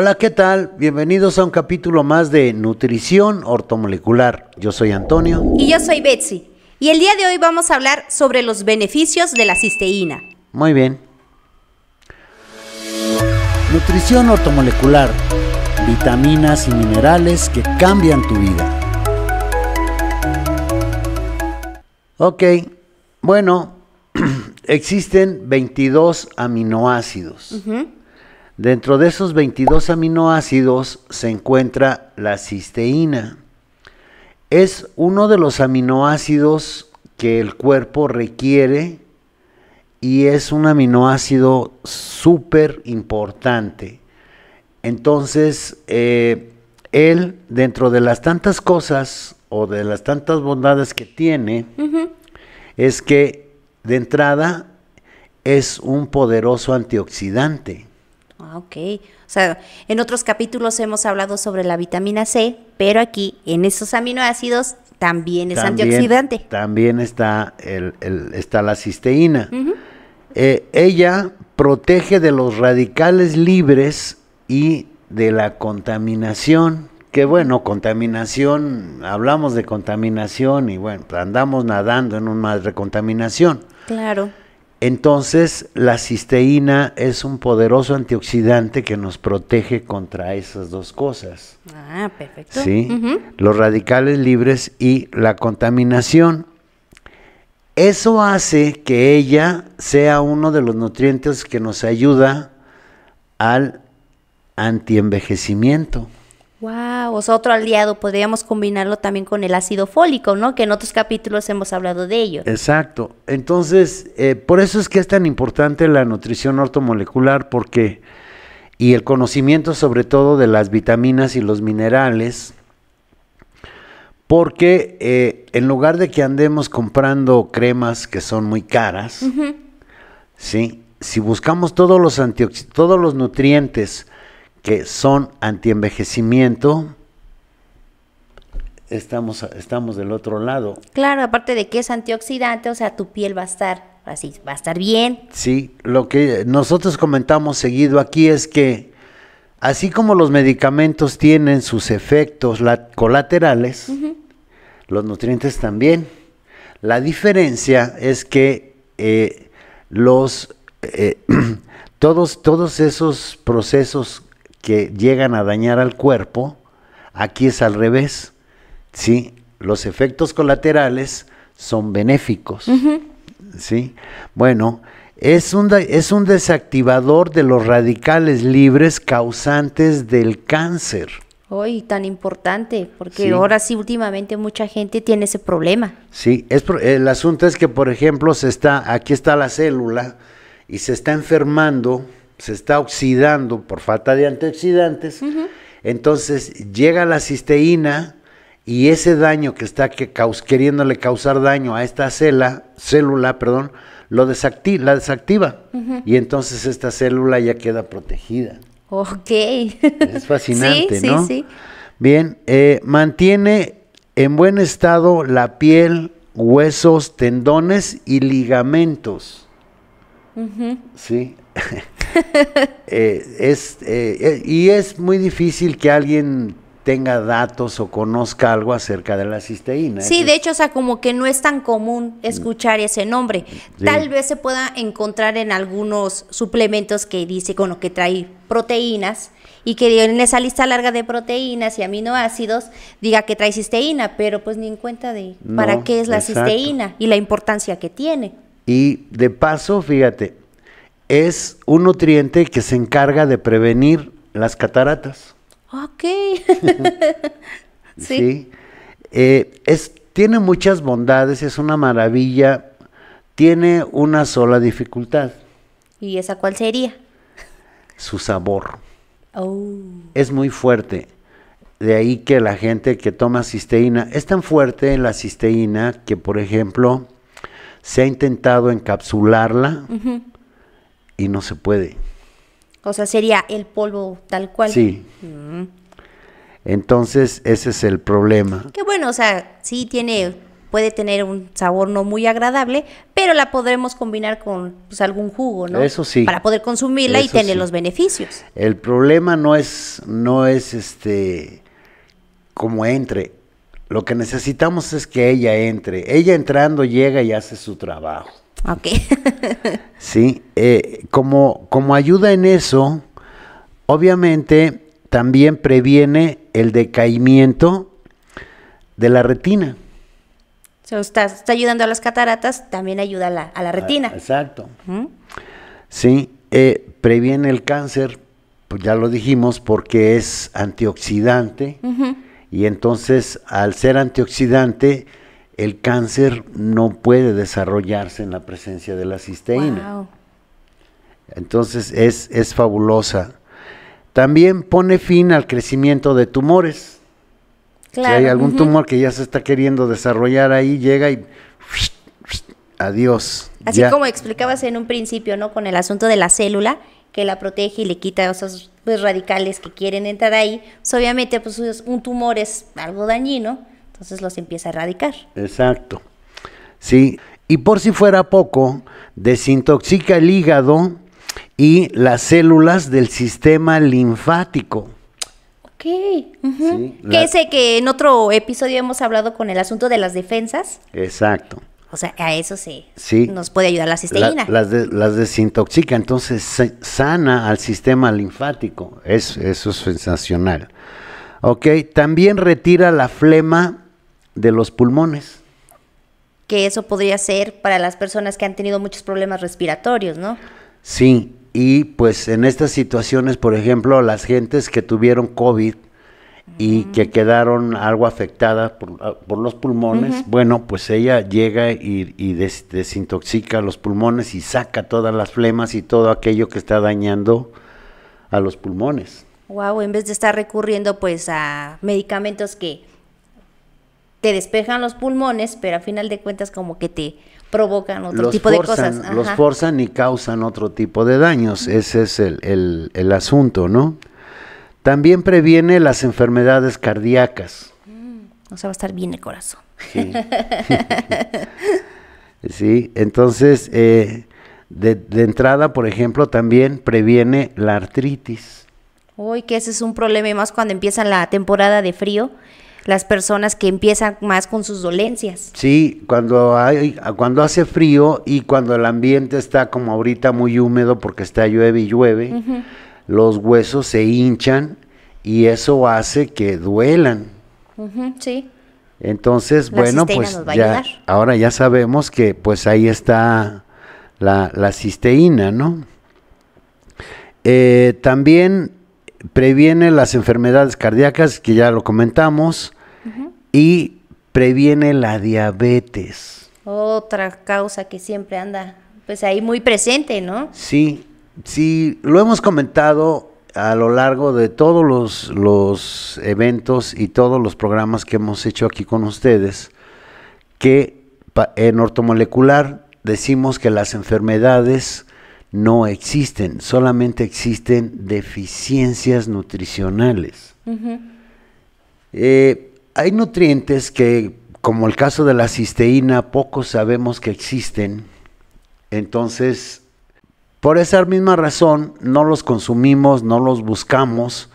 Hola, ¿qué tal? Bienvenidos a un capítulo más de Nutrición Ortomolecular. Yo soy Antonio. Y yo soy Betsy. Y el día de hoy vamos a hablar sobre los beneficios de la cisteína. Muy bien. Nutrición ortomolecular. Vitaminas y minerales que cambian tu vida. Ok, bueno, existen 22 aminoácidos. Dentro de esos 22 aminoácidos se encuentra la cisteína. Es uno de los aminoácidos que el cuerpo requiere y es un aminoácido súper importante. Entonces, eh, él, dentro de las tantas cosas o de las tantas bondades que tiene, es que de entrada es un poderoso antioxidante. Ah, ok. O sea, en otros capítulos hemos hablado sobre la vitamina C, pero aquí en esos aminoácidos también es antioxidante. También está, el, está la cisteína. Eh, ella protege de los radicales libres y de la contaminación. Que bueno, contaminación, hablamos de contaminación y bueno, andamos nadando en un mar de contaminación. Claro. Entonces, la cisteína es un poderoso antioxidante que nos protege contra esas dos cosas. Ah, perfecto. ¿Sí? Los radicales libres y la contaminación. Eso hace que ella sea uno de los nutrientes que nos ayuda al antienvejecimiento. Wow, o otro aliado, podríamos combinarlo también con el ácido fólico, ¿no? Que en otros capítulos hemos hablado de ello. Exacto. Entonces, eh, por eso es que es tan importante la nutrición ortomolecular, porque, y el conocimiento sobre todo de las vitaminas y los minerales, porque eh, en lugar de que andemos comprando cremas que son muy caras, ¿sí? Si buscamos todos los, todos los nutrientes, que son antienvejecimiento, estamos, estamos del otro lado. Claro, aparte de que es antioxidante, o sea, tu piel va a estar así, va a estar bien. Sí, lo que nosotros comentamos seguido aquí es que así como los medicamentos tienen sus efectos colaterales, los nutrientes también. La diferencia es que eh, los eh, todos, todos esos procesos que llegan a dañar al cuerpo, aquí es al revés. ¿sí? Los efectos colaterales son benéficos. ¿sí? Bueno, es un, es un desactivador de los radicales libres causantes del cáncer. Hoy tan importante, porque ahora sí últimamente mucha gente tiene ese problema. Sí, es, el asunto es que por ejemplo se está, aquí está la célula y se está enfermando se está oxidando por falta de antioxidantes, entonces llega la cisteína y ese daño que está que queriéndole causar daño a esta célula, célula perdón, lo la desactiva y entonces esta célula ya queda protegida. Ok. Es fascinante, ¿no? Sí, sí. Bien, eh, mantiene en buen estado la piel, huesos, tendones y ligamentos. Sí. Eh, es, eh, eh, y es muy difícil que alguien tenga datos o conozca algo acerca de la cisteína. Sí, de hecho, o sea, como que no es tan común mm. escuchar ese nombre. Tal vez se pueda encontrar en algunos suplementos que dice, con que trae proteínas y que en esa lista larga de proteínas y aminoácidos diga que trae cisteína, pero pues ni en cuenta de para qué es la cisteína y la importancia que tiene. Y de paso, fíjate, es un nutriente que se encarga de prevenir las cataratas. Ok. sí. Eh, tiene muchas bondades, es una maravilla, tiene una sola dificultad. ¿Y esa cuál sería? Su sabor. Oh. Es muy fuerte. De ahí que la gente que toma cisteína, es tan fuerte la cisteína que, por ejemplo, se ha intentado encapsularla Ajá y no se puede. O sea, sería el polvo tal cual. Sí. Mm. Entonces, ese es el problema. Que bueno, o sea, sí tiene, puede tener un sabor no muy agradable, pero la podremos combinar con pues, algún jugo, ¿no? Eso sí. Para poder consumirla y tener los beneficios. El problema no es, no es este, como entre. Lo que necesitamos es que ella entre. Ella entrando llega y hace su trabajo. Ok. sí, eh, como, como ayuda en eso, obviamente también previene el decaimiento de la retina. So, está, está, ayudando a las cataratas, también ayuda a la, ah, retina. exacto. Sí, eh, previene el cáncer, pues ya lo dijimos, porque es antioxidante. Y entonces, al ser antioxidante, el cáncer no puede desarrollarse en la presencia de la cisteína. Entonces es, es fabulosa. También pone fin al crecimiento de tumores. Si hay algún tumor que ya se está queriendo desarrollar ahí, llega y adiós. Así como explicabas en un principio, ¿no? Con el asunto de la célula, que la protege y le quita esos pues, radicales que quieren entrar ahí. Pues, obviamente, pues un tumor es algo dañino entonces los empieza a erradicar. Exacto. Sí. Y por si fuera poco, desintoxica el hígado y las células del sistema linfático. Ok. Que sé que en otro episodio hemos hablado con el asunto de las defensas. Exacto. O sea, a eso sí, sí. nos puede ayudar la cisteína. las, desintoxica, entonces sana al sistema linfático. Es, eso es sensacional. Ok, también retira la flema de los pulmones. Que eso podría ser para las personas que han tenido muchos problemas respiratorios, ¿no? Sí, y pues en estas situaciones, por ejemplo, las gentes que tuvieron COVID y que quedaron algo afectadas ah, por, los pulmones, bueno, pues ella llega y, desintoxica los pulmones y saca todas las flemas y todo aquello que está dañando a los pulmones. Wow, en vez de estar recurriendo pues a medicamentos que te despejan los pulmones, pero al final de cuentas como que te provocan otro tipo de cosas. Los forzan y causan otro tipo de daños, ese es el, asunto, ¿no? También previene las enfermedades cardíacas. Mm, o sea, va a estar bien el corazón. Sí, entonces, eh, de, de entrada, por ejemplo, también previene la artritis. Uy, que ese es un problema, y más cuando empieza la temporada de frío las personas que empiezan más con sus dolencias. Sí, cuando, hay, cuando hace frío y cuando el ambiente está como ahorita muy húmedo porque está llueve y llueve, los huesos se hinchan y eso hace que duelan. sí. Entonces, bueno, pues ya, ahora ya sabemos que pues ahí está la, la cisteína, ¿no? Eh, también previene las enfermedades cardíacas, que ya lo comentamos, y previene la diabetes. Otra causa que siempre anda, pues ahí muy presente, ¿no? Sí, sí, lo hemos comentado a lo largo de todos los, eventos y todos los programas que hemos hecho aquí con ustedes, que en ortomolecular decimos que las enfermedades no existen, solamente existen deficiencias nutricionales hay nutrientes que, como el caso de la cisteína, pocos sabemos que existen. Entonces, por esa misma razón, no los consumimos, no los buscamos.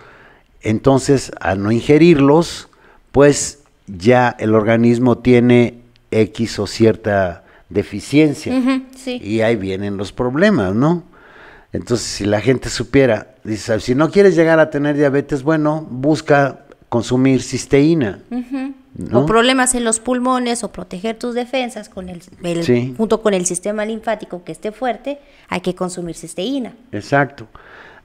Entonces, al no ingerirlos, pues ya el organismo tiene X o cierta deficiencia. Y ahí vienen los problemas, ¿no? Entonces, si la gente supiera, si no quieres llegar a tener diabetes, bueno, busca consumir cisteína. ¿no? O problemas en los pulmones o proteger tus defensas con el, junto con el sistema linfático que esté fuerte, hay que consumir cisteína. Exacto.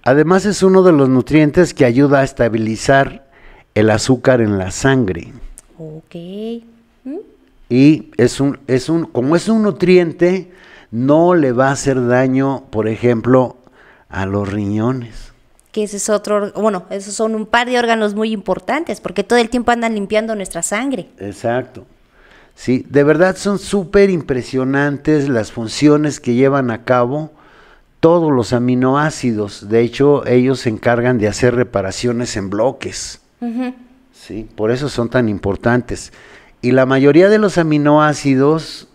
Además es uno de los nutrientes que ayuda a estabilizar el azúcar en la sangre. Ok. ¿Mm? Y es un, es un, como es un nutriente, no le va a hacer daño, por ejemplo, a los riñones que ese es otro, bueno, esos son un par de órganos muy importantes, porque todo el tiempo andan limpiando nuestra sangre. Exacto. Sí, de verdad son súper impresionantes las funciones que llevan a cabo todos los aminoácidos. De hecho, ellos se encargan de hacer reparaciones en bloques. Sí, por eso son tan importantes. Y la mayoría de los aminoácidos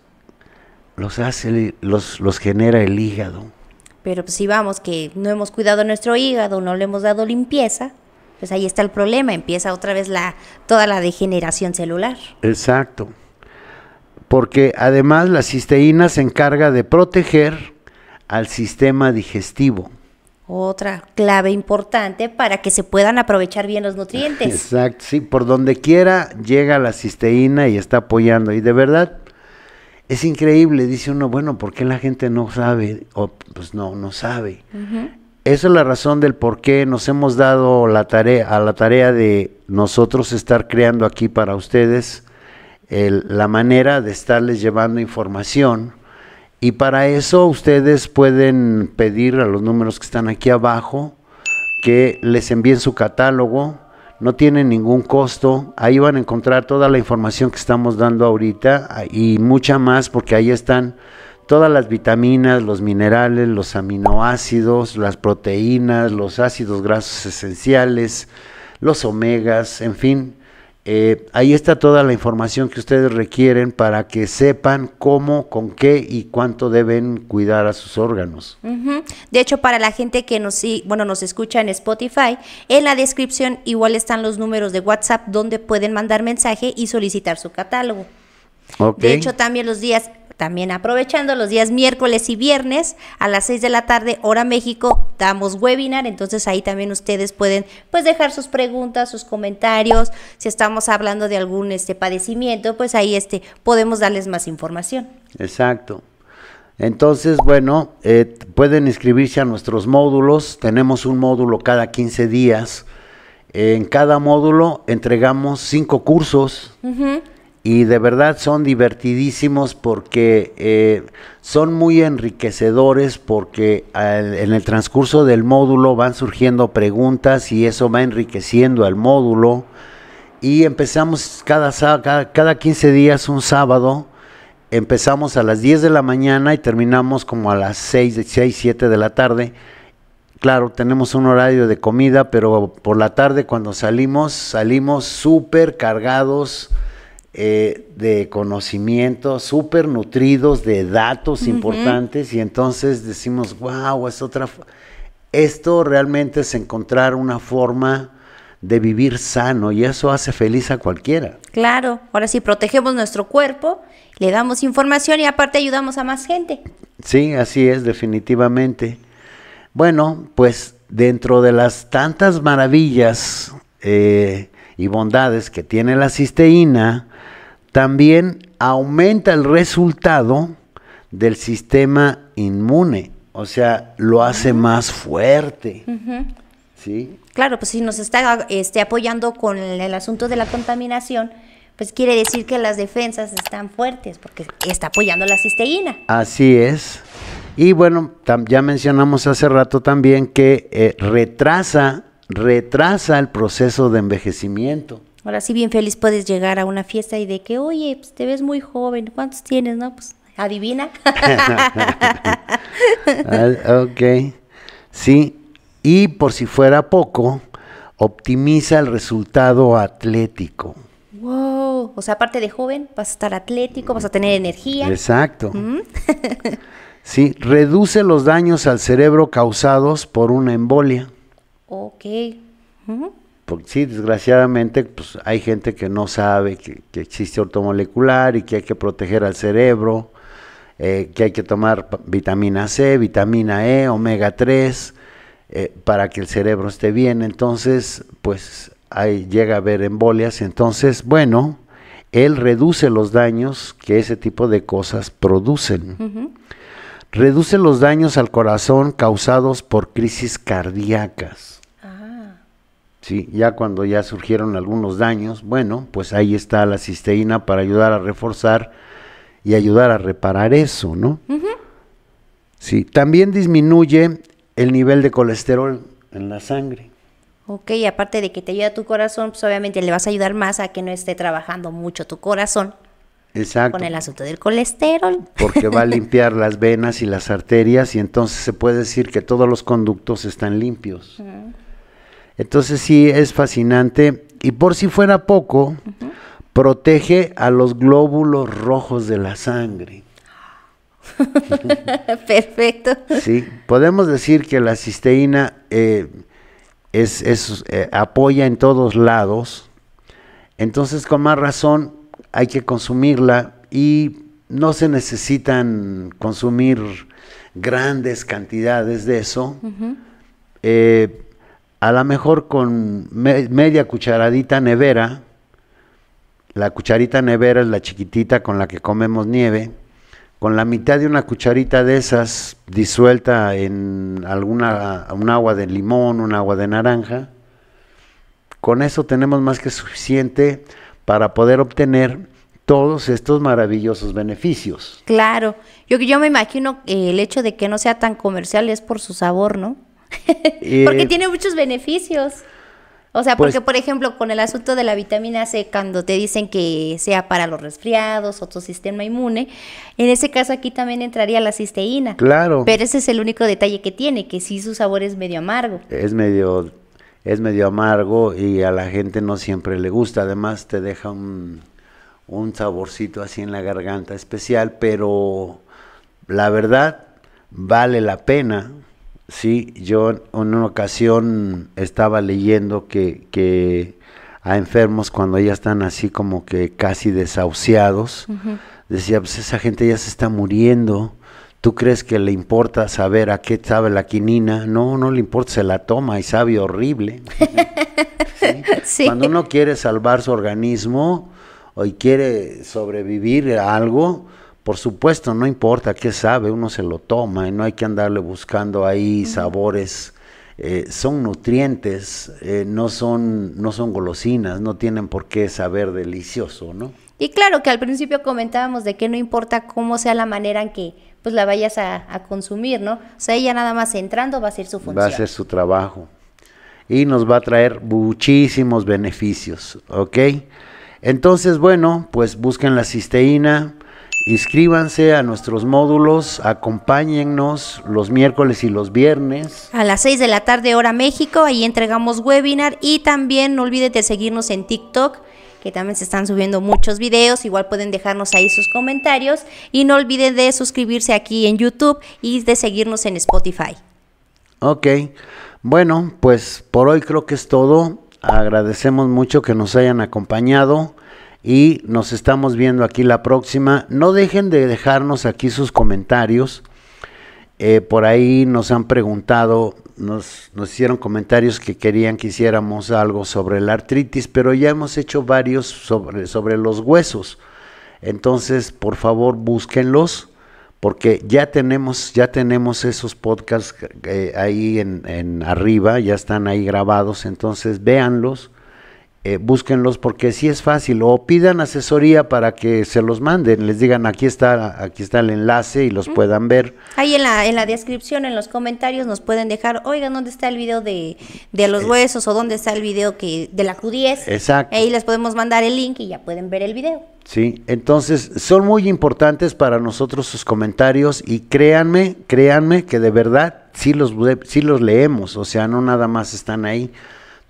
los hace, los, los genera el hígado. Pero pues, si vamos que no hemos cuidado nuestro hígado, no le hemos dado limpieza, pues ahí está el problema, empieza otra vez la toda la degeneración celular. Exacto. Porque además la cisteína se encarga de proteger al sistema digestivo. Otra clave importante para que se puedan aprovechar bien los nutrientes. Exacto, sí, por donde quiera llega la cisteína y está apoyando. Y de verdad, es increíble, dice uno, bueno, ¿por qué la gente no sabe? O, pues no, no sabe. Esa es la razón del por qué nos hemos dado la tarea, a la tarea de nosotros estar creando aquí para ustedes la manera de estarles llevando información. Y para eso ustedes pueden pedir a los números que están aquí abajo que les envíen su catálogo no tiene ningún costo. Ahí van a encontrar toda la información que estamos dando ahorita ah, y mucha más porque ahí están todas las vitaminas, los minerales, los aminoácidos, las proteínas, los ácidos grasos esenciales, los omegas, en fin eh, ahí está toda la información que ustedes requieren para que sepan cómo, con qué y cuánto deben cuidar a sus órganos. De hecho, para la gente que nos, bueno, nos escucha en Spotify, en la descripción igual están los números de WhatsApp donde pueden mandar mensaje y solicitar su catálogo. De hecho, también los días también aprovechando los días miércoles y viernes a las 6 de la tarde, hora México, damos webinar, entonces ahí también ustedes pueden pues dejar sus preguntas, sus comentarios, si estamos hablando de algún este padecimiento, pues ahí este podemos darles más información. Exacto. Entonces, bueno, eh, pueden inscribirse a nuestros módulos, tenemos un módulo cada 15 días. En cada módulo entregamos cinco cursos y de verdad son divertidísimos porque eh, son muy enriquecedores porque en el transcurso del módulo van surgiendo preguntas y eso va enriqueciendo al módulo y empezamos cada, cada, 15 días un sábado. Empezamos a las 10 de la mañana y terminamos como a las 6, 6, 7 de la tarde. Claro, tenemos un horario de comida, pero por la tarde cuando salimos, salimos súper cargados, eh, de conocimientos súper nutridos de datos importantes y entonces decimos, wow, es otra... Esto realmente es encontrar una forma de vivir sano y eso hace feliz a cualquiera. Claro, ahora sí protegemos nuestro cuerpo, le damos información y aparte ayudamos a más gente. Sí, así es, definitivamente. Bueno, pues dentro de las tantas maravillas eh, y bondades que tiene la cisteína, también aumenta el resultado del sistema inmune, o sea, lo hace más fuerte. ¿Sí? Claro, pues si nos está este, apoyando con el, asunto de la contaminación, pues quiere decir que las defensas están fuertes porque está apoyando la cisteína. Así es. Y bueno, ya mencionamos hace rato también que eh, retrasa, retrasa el proceso de envejecimiento. Ahora sí, bien feliz puedes llegar a una fiesta y de que, oye, pues te ves muy joven, ¿cuántos tienes? No, pues adivina. Ah, ok. Sí, y por si fuera poco, optimiza el resultado atlético. Wow, o sea, aparte de joven, vas a estar atlético, vas a tener energía. Exacto. Mm. sí, reduce los daños al cerebro causados por una embolia. Ok. Mm porque sí, desgraciadamente, pues hay gente que no sabe que, existe ortomolecular y que hay que proteger al cerebro, eh, que hay que tomar vitamina C, vitamina E, omega 3, eh, para que el cerebro esté bien. Entonces, pues llega a haber embolias. Entonces, bueno, él reduce los daños que ese tipo de cosas producen. Reduce los daños al corazón causados por crisis cardíacas. ¿sí? Ya cuando ya surgieron algunos daños, bueno, pues ahí está la cisteína para ayudar a reforzar y ayudar a reparar eso, ¿no? Sí, también disminuye el nivel de colesterol en la sangre. Ok, aparte de que te ayuda tu corazón, pues obviamente le vas a ayudar más a que no esté trabajando mucho tu corazón. Con el asunto del colesterol. Porque va a limpiar las venas y las arterias y entonces se puede decir que todos los conductos están limpios. Entonces sí es fascinante. Y por si fuera poco, protege a los glóbulos rojos de la sangre. Perfecto. Sí, podemos decir que la cisteína eh, es, es eh, apoya en todos lados. Entonces, con más razón, hay que consumirla y no se necesitan consumir grandes cantidades de eso a lo mejor con media cucharadita nevera, la cucharita nevera es la chiquitita con la que comemos nieve, con la mitad de una cucharita de esas disuelta en alguna un agua de limón, un agua de naranja, con eso tenemos más que suficiente para poder obtener todos estos maravillosos beneficios. Claro, yo, yo me imagino que el hecho de que no sea tan comercial es por su sabor, ¿no? porque tiene muchos beneficios. O sea, porque pues por ejemplo, con el asunto de la vitamina C, cuando te dicen que sea para los resfriados o sistema inmune, en ese caso aquí también entraría la cisteína. Claro. Pero ese es el único detalle que tiene, que sí su sabor es medio amargo. Es medio es medio amargo y a la gente no siempre le gusta. Además te deja un, un saborcito así en la garganta especial, pero la verdad vale la pena. Sí, yo en una ocasión estaba leyendo que, a enfermos cuando ya están así como que casi desahuciados, decía, pues esa gente ya se está muriendo, ¿tú crees que le importa saber a qué sabe la quinina? No, no le importa, se la toma y sabe horrible. Cuando uno quiere salvar su organismo o quiere sobrevivir a algo, por supuesto, no importa qué sabe, uno se lo toma y no hay que andarle buscando ahí sabores. Eh, son nutrientes, eh, no, son, no son golosinas, no tienen por qué saber delicioso, ¿no? Y claro que al principio comentábamos de que no importa cómo sea la manera en que pues la vayas a, a consumir, ¿no? O sea, ella nada más entrando va a ser su función. Va a ser su trabajo. Y nos va a traer muchísimos beneficios, ¿ok? Entonces, bueno, pues busquen la cisteína, Inscríbanse a nuestros módulos, acompáñennos los miércoles y los viernes. A las 6 de la tarde hora México, ahí entregamos webinar y también no olvide de seguirnos en TikTok, que también se están subiendo muchos videos, igual pueden dejarnos ahí sus comentarios y no olviden de suscribirse aquí en YouTube y de seguirnos en Spotify. Ok, bueno, pues por hoy creo que es todo. Agradecemos mucho que nos hayan acompañado y nos estamos viendo aquí la próxima. No dejen de dejarnos aquí sus comentarios. Eh, por ahí nos han preguntado, nos, nos, hicieron comentarios que querían que hiciéramos algo sobre la artritis, pero ya hemos hecho varios sobre, sobre los huesos. Entonces, por favor, búsquenlos, porque ya tenemos, ya tenemos esos podcasts eh, ahí en, en arriba, ya están ahí grabados, entonces véanlos eh, búsquenlos porque si es fácil o pidan asesoría para que se los manden, les digan aquí está aquí está el enlace y los puedan ver. Ahí en la, en la descripción, en los comentarios nos pueden dejar, oigan, ¿dónde está el video de, de los eh, huesos o dónde está el video que de la judía, Exacto. Ahí les podemos mandar el link y ya pueden ver el video. Sí, entonces son muy importantes para nosotros sus comentarios y créanme, créanme que de verdad sí los, sí los leemos, o sea, no nada más están ahí.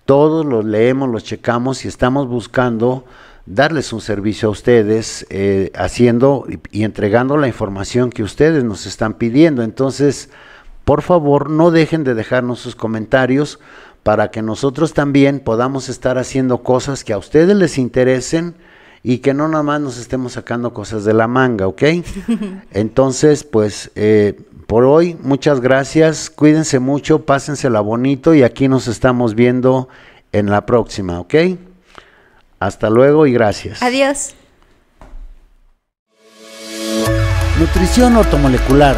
Todos los leemos, los checamos y estamos buscando darles un servicio a ustedes, eh, haciendo y entregando la información que ustedes nos están pidiendo. Entonces, por favor, no dejen de dejarnos sus comentarios para que nosotros también podamos estar haciendo cosas que a ustedes les interesen y que no nada más nos estemos sacando cosas de la manga, ¿ok? Entonces, pues eh, por hoy, muchas gracias, cuídense mucho, pásensela bonito y aquí nos estamos viendo en la próxima, ¿ok? Hasta luego y gracias. Adiós. Nutrición ortomolecular,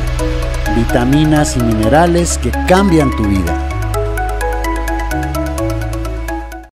vitaminas y minerales que cambian tu vida.